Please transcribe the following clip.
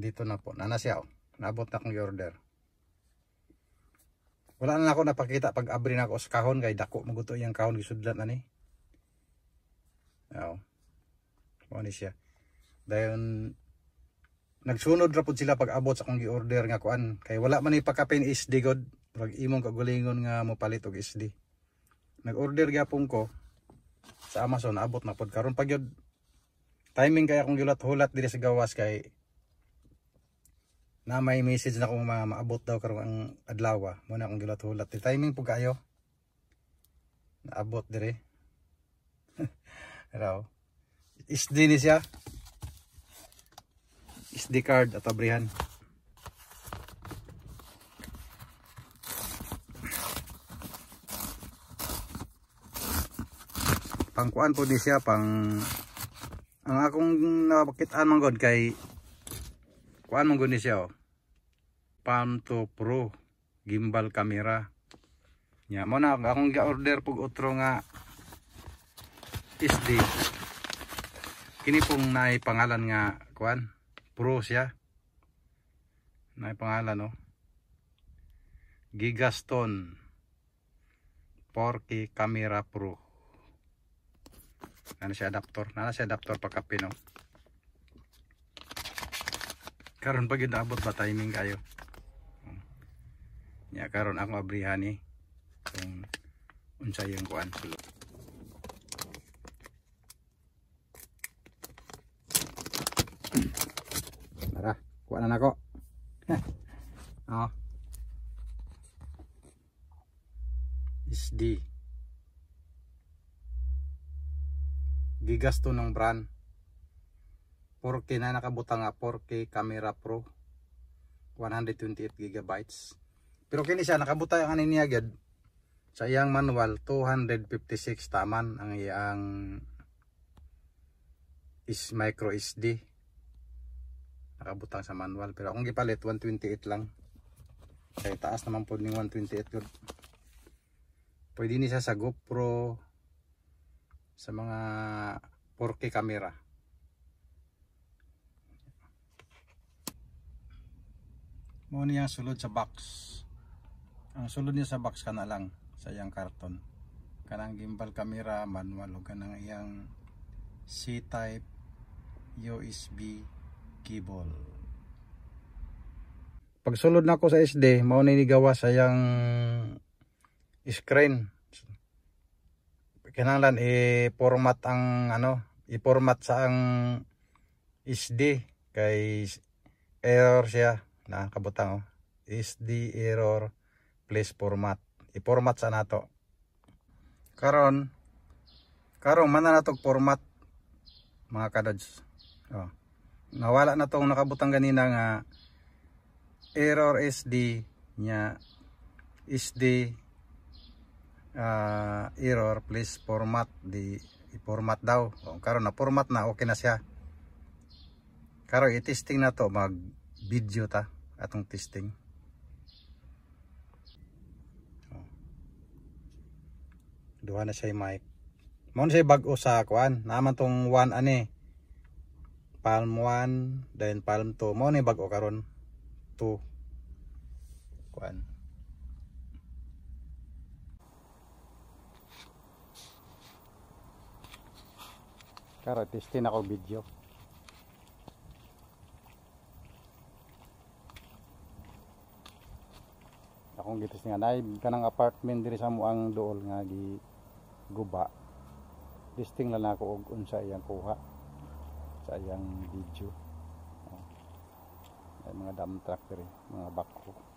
dito na po nanasyaw naabot na akong order wala na ako napakita pag abri na ako sa kahon kay dako maguto yung kahon gisudlan ani ni oo ni siya dahil nagsunod ra pud sila pag abot sa akong gi-order nga kuan kay wala man ni pakapin SD god pag imong kagulingon nga mo palit og SD nag-order gyapon ko sa Amazon abot na pud karon pag yod timing kay akong gulat hulat diri sa gawas kay na may message na kung ma maabot daw karong ang adlaw muna akong gilat-hulat di eh, timing po kayo naabot dire raw SD ni siya SD card at abrihan pangkuan po ni siya pang ang akong nabakitaan mong god kay kuan mong god ni siya oh Palm 2 Pro gimbal camera nya mo na akong ga-order pug utro nga SD kini pong naay pangalan nga kuan Pro siya naay pangalan no oh. Gigaston 4K camera Pro Nana si adapter, nana si adapter pagkapin no. Karon pag inaabot ba timing kayo? nya karon ako abrihan ni kung unsay yung kuan sulod tara kuan na nako oh is D gigasto ng brand 4K na nakabutang nga 4K camera pro 128 gigabytes pero kini siya nakabutay ang anin niya gid. Sa iyang manual 256 taman ang iyang is micro SD. Nakabutang sa manual pero akong gipalit 128 lang. Kay taas naman pud ning 128 gud. Pwede ni siya sa GoPro sa mga 4K camera. Muna yung sulod sa box ang sulod niya sa box ka na lang sa iyang karton kanang gimbal camera manual o kanang iyang C-type USB cable pagsulod na ako sa SD mao na nigawa sa iyang screen kinahanglan i-format ang ano i-format sa ang SD kay error siya nakakabutang oh SD error please format i-format sa nato karon karon man na natog format mga kadads oh. nawala na tong nakabutang ganina nga error SD nya SD uh, ah, error please format di i-format daw oh, karon na format na okay na siya karon i-testing na to mag video ta atong testing duha na siya mic mao na siya bag sa kuan naman tong one ani palm 1 then palm 2 mo na bago karon 2 kuan Karo, testin ako video. akong gitas nga nay kanang apartment diri sa mo ang duol nga gi guba listing lang ako og unsa iyang kuha sa iyang video oh. ay mga dam tractor mga backhoe